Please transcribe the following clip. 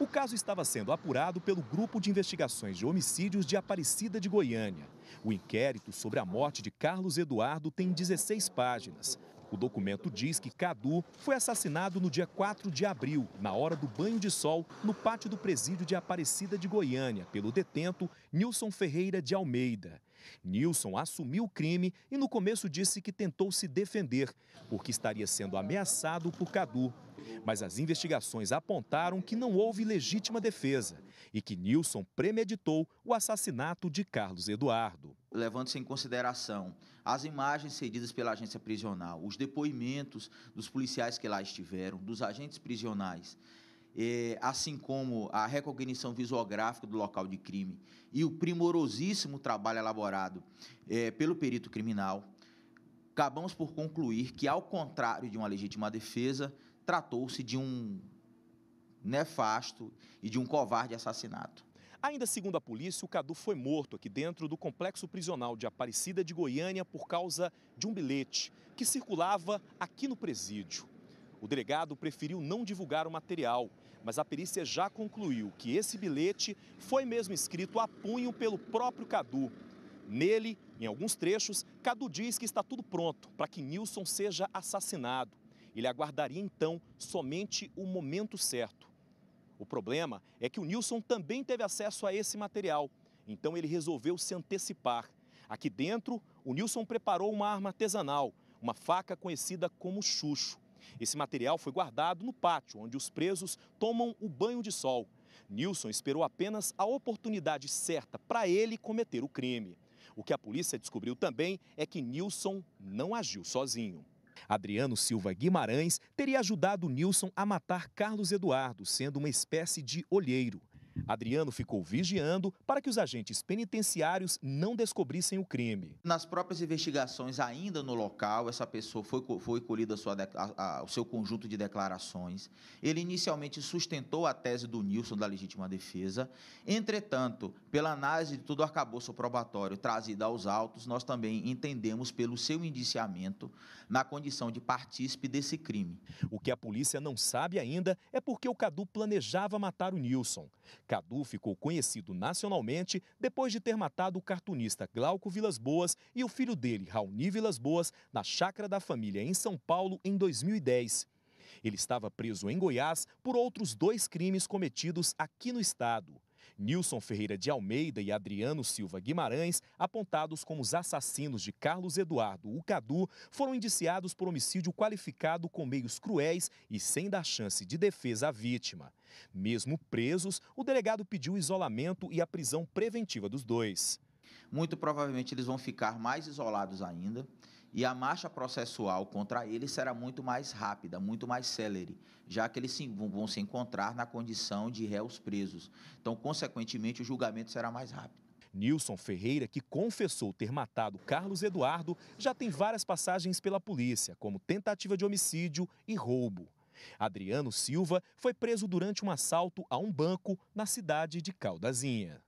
O caso estava sendo apurado pelo Grupo de Investigações de Homicídios de Aparecida de Goiânia. O inquérito sobre a morte de Carlos Eduardo tem 16 páginas. O documento diz que Cadu foi assassinado no dia 4 de abril, na hora do banho de sol, no pátio do presídio de Aparecida de Goiânia, pelo detento Nilson Ferreira de Almeida. Nilson assumiu o crime e no começo disse que tentou se defender, porque estaria sendo ameaçado por Cadu. Mas as investigações apontaram que não houve legítima defesa e que Nilson premeditou o assassinato de Carlos Eduardo levando-se em consideração as imagens cedidas pela agência prisional, os depoimentos dos policiais que lá estiveram, dos agentes prisionais, eh, assim como a recognição visuográfica do local de crime e o primorosíssimo trabalho elaborado eh, pelo perito criminal, acabamos por concluir que, ao contrário de uma legítima defesa, tratou-se de um nefasto e de um covarde assassinato. Ainda segundo a polícia, o Cadu foi morto aqui dentro do complexo prisional de Aparecida de Goiânia por causa de um bilhete que circulava aqui no presídio. O delegado preferiu não divulgar o material, mas a perícia já concluiu que esse bilhete foi mesmo escrito a punho pelo próprio Cadu. Nele, em alguns trechos, Cadu diz que está tudo pronto para que Nilson seja assassinado. Ele aguardaria então somente o momento certo. O problema é que o Nilson também teve acesso a esse material, então ele resolveu se antecipar. Aqui dentro, o Nilson preparou uma arma artesanal, uma faca conhecida como chucho. Esse material foi guardado no pátio, onde os presos tomam o banho de sol. Nilson esperou apenas a oportunidade certa para ele cometer o crime. O que a polícia descobriu também é que Nilson não agiu sozinho. Adriano Silva Guimarães teria ajudado Nilson a matar Carlos Eduardo, sendo uma espécie de olheiro. Adriano ficou vigiando para que os agentes penitenciários não descobrissem o crime. Nas próprias investigações, ainda no local, essa pessoa foi, foi colhida o seu conjunto de declarações. Ele inicialmente sustentou a tese do Nilson da legítima defesa. Entretanto, pela análise de todo o arcabouço probatório trazido aos autos, nós também entendemos pelo seu indiciamento na condição de partícipe desse crime. O que a polícia não sabe ainda é porque o Cadu planejava matar o Nilson. Cadu ficou conhecido nacionalmente depois de ter matado o cartunista Glauco Vilas Boas e o filho dele, Raoni Vilas Boas, na chácara da família em São Paulo em 2010. Ele estava preso em Goiás por outros dois crimes cometidos aqui no estado. Nilson Ferreira de Almeida e Adriano Silva Guimarães, apontados como os assassinos de Carlos Eduardo Ucadu, foram indiciados por homicídio qualificado com meios cruéis e sem dar chance de defesa à vítima. Mesmo presos, o delegado pediu isolamento e a prisão preventiva dos dois. Muito provavelmente eles vão ficar mais isolados ainda e a marcha processual contra ele será muito mais rápida, muito mais célere, já que eles se, vão se encontrar na condição de réus presos. Então, consequentemente, o julgamento será mais rápido. Nilson Ferreira, que confessou ter matado Carlos Eduardo, já tem várias passagens pela polícia, como tentativa de homicídio e roubo. Adriano Silva foi preso durante um assalto a um banco na cidade de Caldazinha.